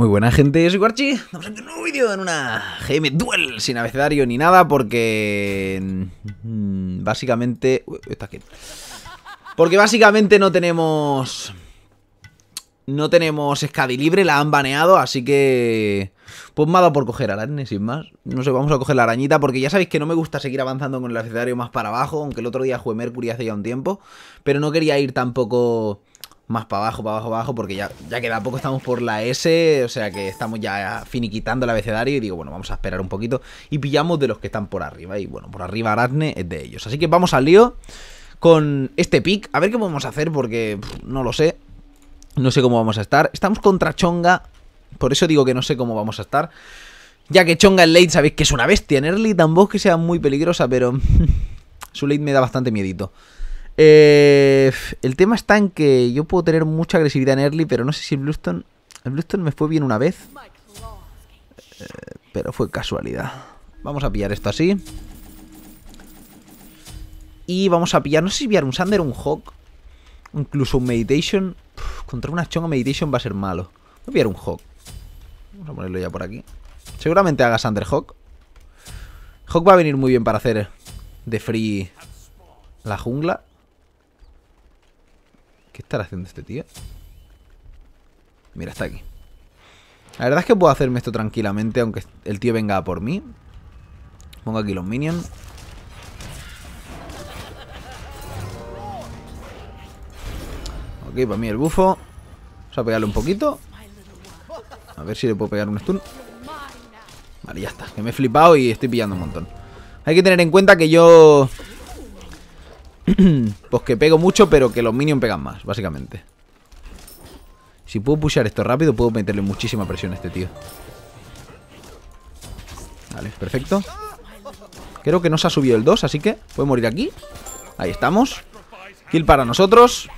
Muy buena gente, soy Guarchi. Vamos a en un nuevo vídeo en una GM Duel sin abecedario ni nada porque... Mm, básicamente... está aquí. Porque básicamente no tenemos... No tenemos Scadi libre, la han baneado, así que... Pues me ha dado por coger arañas, sin más. No sé, vamos a coger la arañita porque ya sabéis que no me gusta seguir avanzando con el abecedario más para abajo, aunque el otro día jugué Mercurio hace ya un tiempo, pero no quería ir tampoco más para abajo, para abajo, para abajo, porque ya, ya queda poco, estamos por la S, o sea que estamos ya finiquitando el abecedario y digo, bueno, vamos a esperar un poquito y pillamos de los que están por arriba. Y bueno, por arriba Aradne es de ellos. Así que vamos al lío con este pick, a ver qué podemos hacer porque no lo sé. No sé cómo vamos a estar. Estamos contra Chonga, por eso digo que no sé cómo vamos a estar. Ya que Chonga en late sabéis que es una bestia. En early tampoco que sea muy peligrosa, pero su late me da bastante miedito. Eh, el tema está en que yo puedo tener mucha agresividad en early, pero no sé si el Bluestone... El Bluestone me fue bien una vez. Eh, pero fue casualidad. Vamos a pillar esto así. Y vamos a pillar, no sé si pillar un Sander o un Hawk. Incluso un Meditation. contra una chonga Meditation va a ser malo. Voy a pillar un Hawk. Vamos a ponerlo ya por aquí. Seguramente haga Sander Hawk. Hawk va a venir muy bien para hacer de free la jungla. ¿Qué estará haciendo este tío? Mira, está aquí. La verdad es que puedo hacerme esto tranquilamente, aunque el tío venga por mí. Pongo aquí los minions. Ok, para mí el bufo. Vamos a pegarle un poquito. A ver si le puedo pegar un stun. Vale, ya está. Que me he flipado y estoy pillando un montón. Hay que tener en cuenta que yo pues que pego mucho, pero que los minions pegan más, básicamente. Si puedo pushar esto rápido, puedo meterle muchísima presión a este tío. Vale, perfecto. Creo que no se ha subido el 2, así que puede morir aquí. Ahí estamos. Kill para nosotros.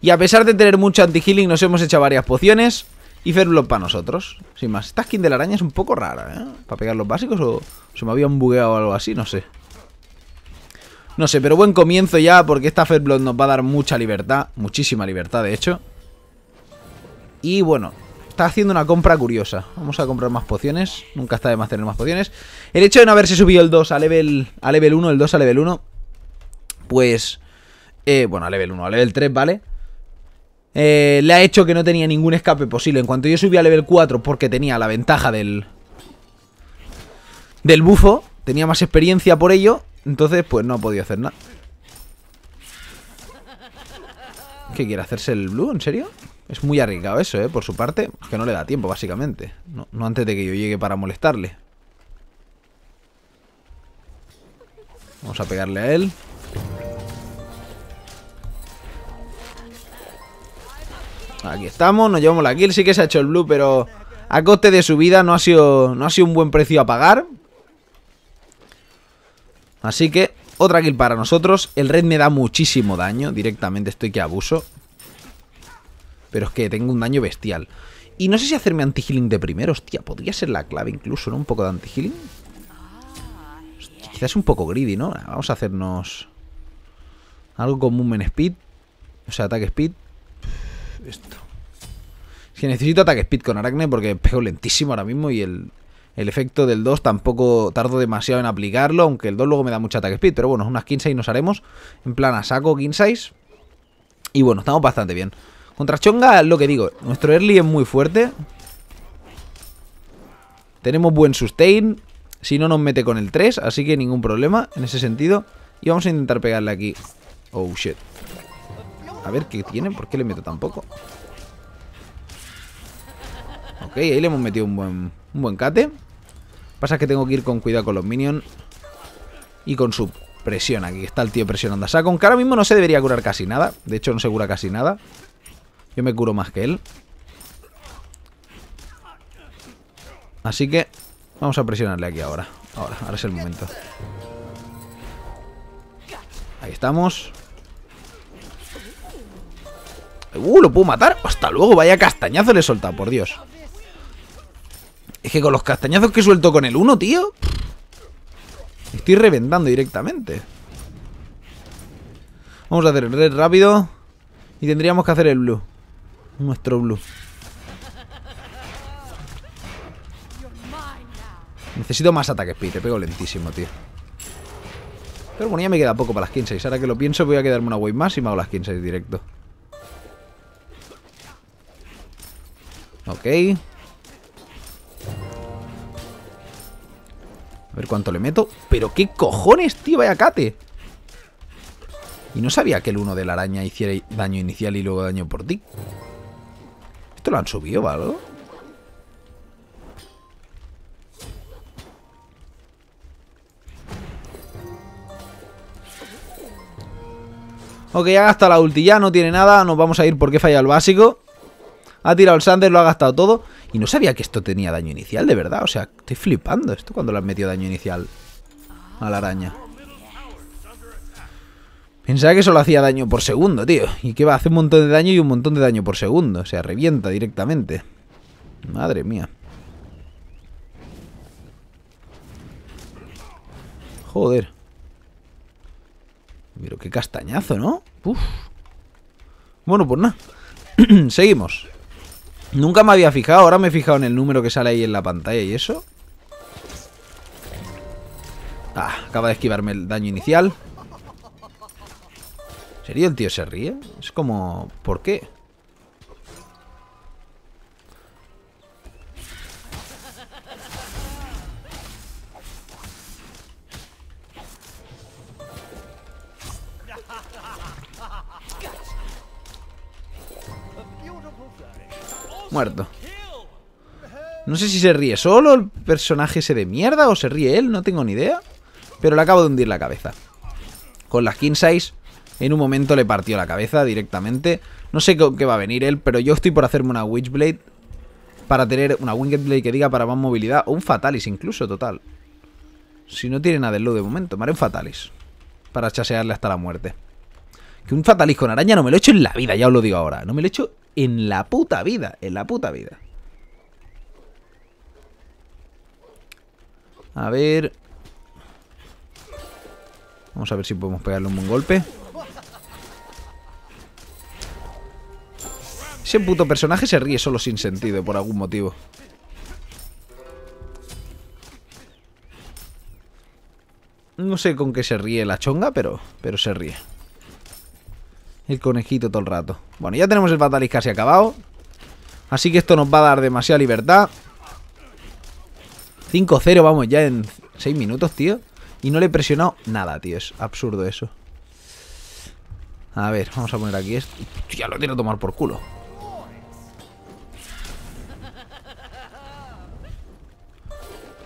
Y a pesar de tener mucho anti-healing, nos hemos hecho varias pociones. Y Ferblock para nosotros. Sin más. Esta skin de la araña es un poco rara, ¿eh? Para pegar los básicos o se me un bugueado o algo así, no sé. No sé, pero buen comienzo ya porque esta Fedblood nos va a dar mucha libertad. Muchísima libertad, de hecho. Y bueno, está haciendo una compra curiosa. Vamos a comprar más pociones. Nunca está de más tener más pociones. El hecho de no haberse subido el 2 a level, a level 1, el 2 a level 1, pues... Eh, bueno, a level 1, a level 3, ¿vale? Eh, le ha hecho que no tenía ningún escape posible. En cuanto yo subí a level 4 porque tenía la ventaja del... Del bufo, tenía más experiencia por ello, entonces, pues no ha podido hacer nada. ¿Qué quiere hacerse el blue? ¿En serio? Es muy arriesgado eso, ¿eh? Por su parte, es que no le da tiempo, básicamente. No, antes de que yo llegue para molestarle. Vamos a pegarle a él. Aquí estamos, nos llevamos la kill. Sí que se ha hecho el blue, pero a coste de su vida no ha sido, no ha sido un buen precio a pagar. Así que otra kill para nosotros. El red me da muchísimo daño. Directamente estoy que abuso. Pero es que tengo un daño bestial. Y no sé si hacerme anti-healing de primero. Hostia, podría ser la clave incluso, ¿no? Un poco de anti-healing. Quizás un poco greedy, ¿no? Vamos a hacernos... Algo con movement speed. O sea, ataque speed. Esto. Es necesito ataque speed con Aracne porque pego lentísimo ahora mismo y el, el efecto del 2 tampoco tardo demasiado en aplicarlo, aunque el 2 luego me da mucha attack speed. Pero bueno, unas 15 y nos haremos. En plan a saco, 15. Y bueno, estamos bastante bien. Contra Chonga, lo que digo, nuestro early es muy fuerte. Tenemos buen sustain. Si no nos mete con el 3, así que ningún problema en ese sentido. Y vamos a intentar pegarle aquí. Oh, shit. A ver qué tiene, ¿por qué le meto tan poco? Ok, ahí le hemos metido un buen... Un buen cate. Pasa que tengo que ir con cuidado con los minions. Y con su presión. Aquí está el tío presionando a Sakon Que ahora mismo no se debería curar casi nada. De hecho, no se cura casi nada. Yo me curo más que él. Así que vamos a presionarle aquí ahora. Ahora, ahora es el momento. Ahí estamos. ¡Uh! ¿Lo puedo matar? ¡Hasta luego! Vaya castañazo le he soltado, por Dios. Es que con los castañazos que suelto con el 1, tío. Estoy reventando directamente. Vamos a hacer el red rápido. Y tendríamos que hacer el blue. Nuestro blue. Necesito más ataques speed. pego lentísimo, tío. Pero bueno, ya me queda poco para las 15. Ahora que lo pienso, voy a quedarme una wave más y me hago las 15 directo. Ok. cuánto le meto. Pero qué cojones, tío, vaya cate. Y no sabía que el uno de la araña hiciera daño inicial y luego daño por ti. Esto lo han subido, ¿vale? Ok, ya hasta la ulti ya, no tiene nada. Nos vamos a ir porque falla el básico. Ha tirado el Sander, lo ha gastado todo. Y no sabía que esto tenía daño inicial, de verdad. O sea, estoy flipando esto cuando le han metido daño inicial a la araña. Pensaba que solo hacía daño por segundo, tío. Y que va, hace un montón de daño y un montón de daño por segundo. O sea, revienta directamente. Madre mía. Joder. Pero qué castañazo, ¿no? Bueno, pues nada. Seguimos. Nunca me había fijado, ahora me he fijado en el número que sale ahí en la pantalla y eso. Ah, acaba de esquivarme el daño inicial. ¿Sería el tío se ríe? Es como... ¿Por qué? No sé si se ríe solo el personaje ese de mierda o se ríe él, no tengo ni idea. Pero le acabo de hundir la cabeza. Con las skin Size, en un momento le partió la cabeza directamente. No sé con qué va a venir él, pero yo estoy por hacerme una Witchblade. Para tener una Winged Blade que diga para más movilidad. O un Fatalis incluso, total. Si no tiene nada de lo de momento, me un Fatalis. Para chasearle hasta la muerte. Que un Fatalis con araña no me lo he hecho en la vida, ya os lo digo ahora. No me lo he hecho en la puta vida, en la puta vida. A ver... Vamos a ver si podemos pegarle un buen golpe. Ese puto personaje se ríe solo sin sentido, por algún motivo. No sé con qué se ríe la chonga, pero, pero se ríe el conejito todo el rato. Bueno, ya tenemos el Fatalis casi acabado. Así que esto nos va a dar demasiada libertad. 5-0, vamos ya en 6 minutos, tío. Y no le he presionado nada, tío. Es absurdo eso. A ver, vamos a poner aquí esto. Ya lo tiene a tomar por culo.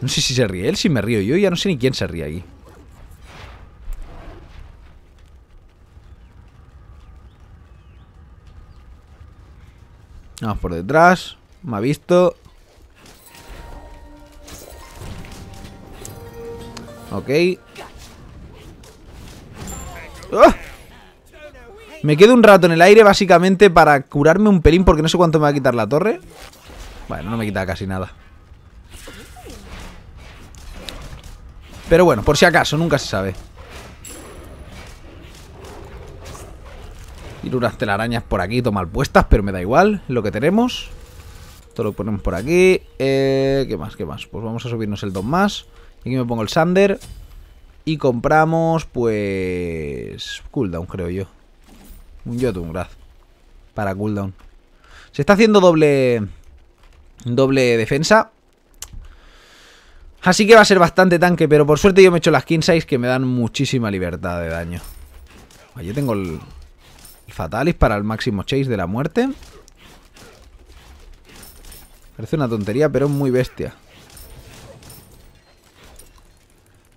No sé si se ríe él, si me río yo. Ya no sé ni quién se ríe aquí. Vamos por detrás. Me ha visto. Ok. ¡Oh! Me quedo un rato en el aire básicamente para curarme un pelín porque no sé cuánto me va a quitar la torre. Bueno, no me quita casi nada. Pero bueno, por si acaso, nunca se sabe. Ir unas telarañas por aquí, tomar puestas, pero me da igual lo que tenemos. todo lo ponemos por aquí. Eh, ¿Qué más? ¿Qué más? Pues vamos a subirnos el 2 más. Aquí me pongo el Sander. Y compramos, pues... Cooldown, creo yo. Un grado Para cooldown. Se está haciendo doble... Doble defensa. Así que va a ser bastante tanque, pero por suerte yo me echo las 15 que me dan muchísima libertad de daño. Yo tengo el, Fatalis para el máximo chase de la muerte. Parece una tontería, pero es muy bestia.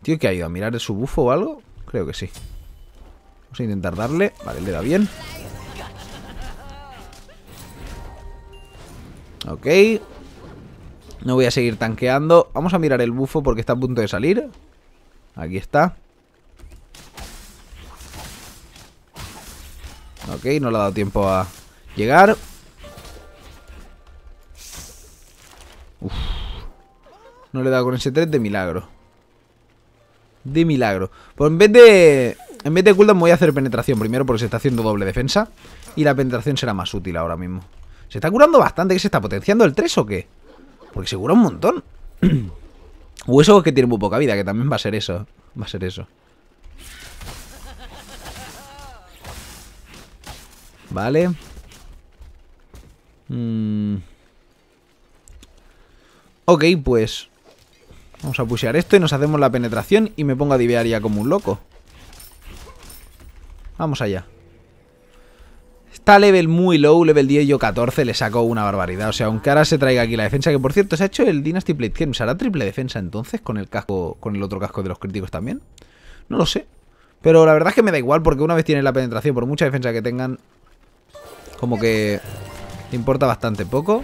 Tío, ¿qué ha ido? ¿A mirar su bufo o algo? Creo que sí. Vamos a intentar darle. Vale, le da bien. Ok. No voy a seguir tanqueando. Vamos a mirar el bufo porque está a punto de salir. Aquí está. Ok, no le ha dado tiempo a llegar. No le he dado con ese 3 de milagro. De milagro. Pues en vez de... En vez de cooldown voy a hacer penetración primero porque se está haciendo doble defensa. Y la penetración será más útil ahora mismo. Se está curando bastante. ¿Que se está potenciando el 3 o qué? Porque se cura un montón. o que tiene muy poca vida, que también va a ser eso. Va a ser eso. Vale. Mm. Ok, pues... Vamos a pushear esto y nos hacemos la penetración y me pongo a divear ya como un loco. Vamos allá. Está level muy low, level 10 yo 14, le saco una barbaridad. O sea, aunque ahora se traiga aquí la defensa, que por cierto se ha hecho el Dynasty Plate ¿Se ¿Hará triple defensa entonces con el casco, con el otro casco de los críticos también? No lo sé. Pero la verdad es que me da igual porque una vez tienen la penetración, por mucha defensa que tengan, como que importa bastante poco.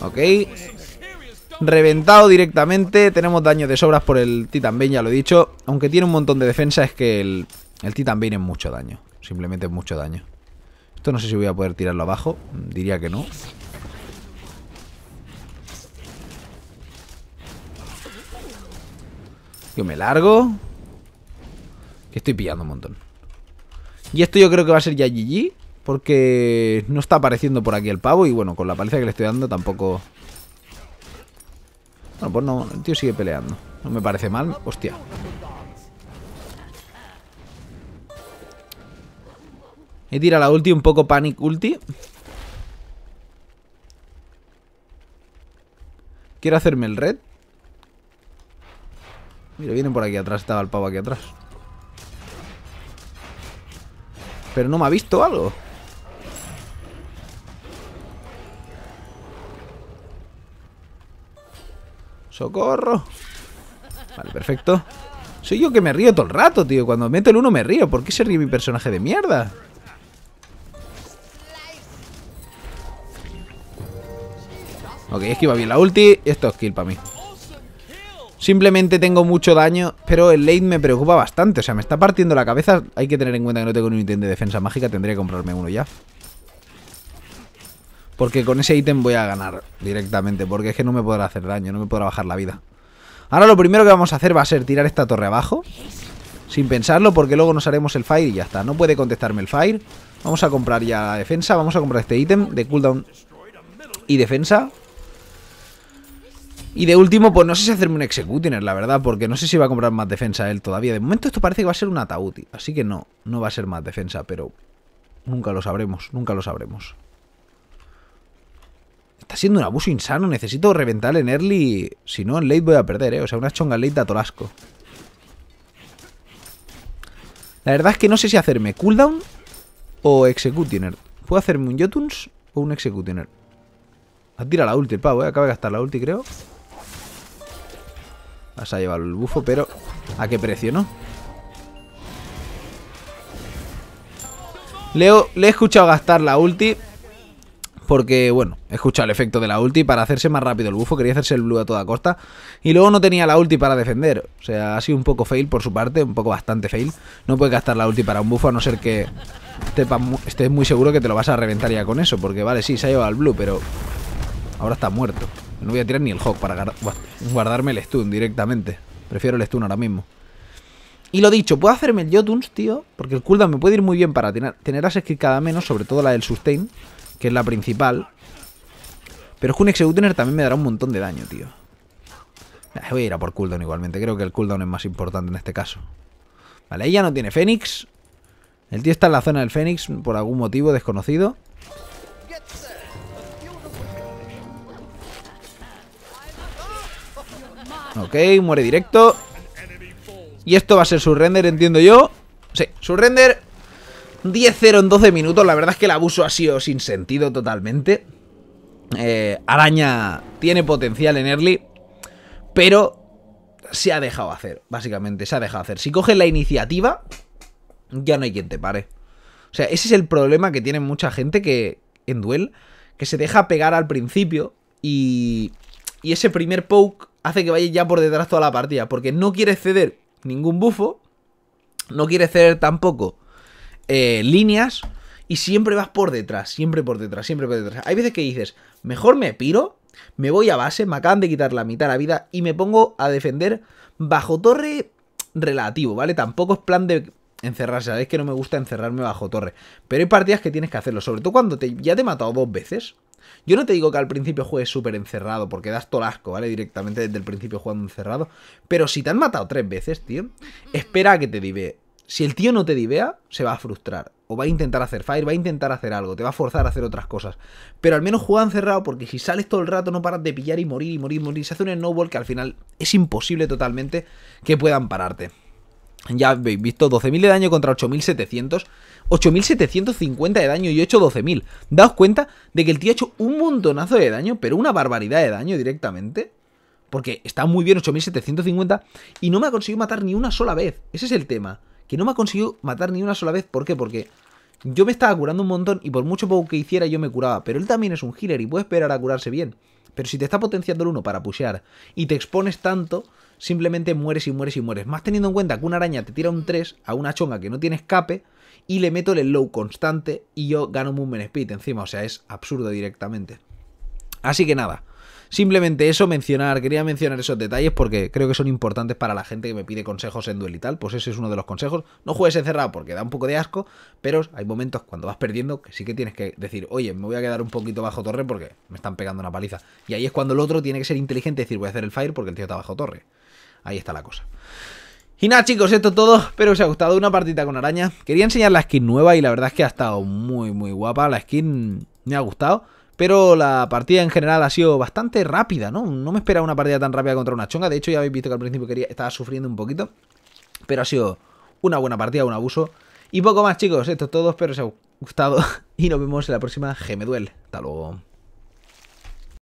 Ok. Reventado directamente. Tenemos daño de sobras por el Titan Bane, ya lo he dicho. Aunque tiene un montón de defensa, es que el, el Titan Bane es mucho daño. Simplemente es mucho daño. Esto no sé si voy a poder tirarlo abajo. Diría que no. Yo me largo. Que estoy pillando un montón. Y esto yo creo que va a ser ya GG. Porque no está apareciendo por aquí el pavo. Y bueno, con la paliza que le estoy dando tampoco... Bueno, pues no, el tío sigue peleando. No me parece mal. Hostia. He tirado la ulti un poco panic ulti. Quiero hacerme el red. Mira, viene por aquí atrás. Estaba el pavo aquí atrás. Pero no me ha visto algo. ¡Socorro! Vale, perfecto. Soy yo que me río todo el rato, tío. Cuando meto el uno me río. ¿Por qué se ríe mi personaje de mierda? Ok, esquiva bien la ulti. Esto es kill para mí. Simplemente tengo mucho daño, pero el late me preocupa bastante. O sea, me está partiendo la cabeza. Hay que tener en cuenta que no tengo un ítem de defensa mágica. Tendría que comprarme uno ya. Porque con ese ítem voy a ganar directamente. Porque es que no me podrá hacer daño, no me podrá bajar la vida. Ahora lo primero que vamos a hacer va a ser tirar esta torre abajo. Sin pensarlo, porque luego nos haremos el fire y ya está. No puede contestarme el fire. Vamos a comprar ya defensa. Vamos a comprar este ítem de cooldown y defensa. Y de último, pues no sé si hacerme un executiner, la verdad, porque no sé si va a comprar más defensa él todavía. De momento esto parece que va a ser un ataúd, así que no, no va a ser más defensa, pero nunca lo sabremos, nunca lo sabremos. Está siendo un abuso insano, necesito reventar en early, si no en late voy a perder, ¿eh? O sea, una chonga late da tolasco. La verdad es que no sé si hacerme cooldown o executiner. ¿Puedo hacerme un Jotuns o un executiner? a ah, tirar la ulti el pavo, ¿eh? Acaba de gastar la ulti, creo. Vas a llevar el bufo, pero ¿a qué precio, no? Leo, le he escuchado gastar la ulti porque, bueno, he escuchado el efecto de la ulti para hacerse más rápido el bufo, quería hacerse el blue a toda costa, y luego no tenía la ulti para defender, o sea, ha sido un poco fail por su parte, un poco bastante fail, no puedes gastar la ulti para un bufo a no ser que estés muy seguro que te lo vas a reventar ya con eso, porque vale, sí, se ha llevado el blue, pero ahora está muerto. No voy a tirar ni el Hawk para guardarme el stun directamente. Prefiero el stun ahora mismo. Y lo dicho, puedo hacerme el Jotuns, tío, porque el cooldown me puede ir muy bien para tener, tener Ases que cada menos, sobre todo la del Sustain, que es la principal. Pero es un Executioner también me dará un montón de daño, tío. voy a ir a por cooldown igualmente, creo que el cooldown es más importante en este caso. Vale, ella no tiene Fénix. El tío está en la zona del Fénix por algún motivo desconocido. Ok, muere directo. Y esto va a ser su render, entiendo yo. Sí, su render 10-0 en 12 minutos. La verdad es que el abuso ha sido sin sentido totalmente. Eh, Araña tiene potencial en early, pero se ha dejado hacer, básicamente, se ha dejado hacer. Si coges la iniciativa, ya no hay quien te pare. O sea, ese es el problema que tiene mucha gente que en duel, que se deja pegar al principio y, y ese primer poke hace que vayas ya por detrás toda la partida, porque no quieres ceder ningún bufo, no quieres ceder tampoco eh, líneas, y siempre vas por detrás, siempre por detrás, siempre por detrás. Hay veces que dices, mejor me piro, me voy a base, me acaban de quitar la mitad de la vida y me pongo a defender bajo torre relativo, ¿vale? Tampoco es plan de encerrarse, sabes que no me gusta encerrarme bajo torre, pero hay partidas que tienes que hacerlo, sobre todo cuando te, ya te he matado dos veces. Yo no te digo que al principio juegues súper encerrado, porque das tolasco, ¿vale? Directamente desde el principio jugando encerrado. Pero si te han matado tres veces, tío, espera a que te divee. Si el tío no te divea, se va a frustrar. O va a intentar hacer fire, va a intentar hacer algo, te va a forzar a hacer otras cosas. Pero al menos juega encerrado porque si sales todo el rato no paras de pillar y morir y morir y morir. Se hace un snowball que al final es imposible totalmente que puedan pararte. Ya habéis visto, 12.000 de daño contra 8.700. 8.750 de daño y he hecho 12.000. Daos cuenta de que el tío ha hecho un montonazo de daño, pero una barbaridad de daño directamente. Porque está muy bien 8.750 y no me ha conseguido matar ni una sola vez. Ese es el tema. Que no me ha conseguido matar ni una sola vez. ¿Por qué? Porque yo me estaba curando un montón y por mucho poco que hiciera yo me curaba. Pero él también es un healer y puede esperar a curarse bien. Pero si te está potenciando el 1 para pushear y te expones tanto, simplemente mueres y mueres y mueres. Más teniendo en cuenta que una araña te tira un 3 a una chonga que no tiene escape y le meto el low constante y yo gano movement speed encima. O sea, es absurdo directamente. Así que nada. Simplemente eso, mencionar, quería mencionar esos detalles porque creo que son importantes para la gente que me pide consejos en duel y tal. Pues ese es uno de los consejos. No juegues encerrado porque da un poco de asco, pero hay momentos cuando vas perdiendo que sí que tienes que decir, oye, me voy a quedar un poquito bajo torre porque me están pegando una paliza. Y ahí es cuando el otro tiene que ser inteligente y decir, voy a hacer el fire porque el tío está bajo torre. Ahí está la cosa. Y nada chicos, esto todo, espero que os haya gustado una partida con araña. Quería enseñar la skin nueva y la verdad es que ha estado muy muy guapa, la skin me ha gustado. Pero la partida en general ha sido bastante rápida, ¿no? No me esperaba una partida tan rápida contra una chonga. De hecho ya habéis visto que al principio quería, estaba sufriendo un poquito. Pero ha sido una buena partida, un abuso. Y poco más chicos, esto es todo, espero que os haya gustado. Y nos vemos en la próxima GM Hasta luego.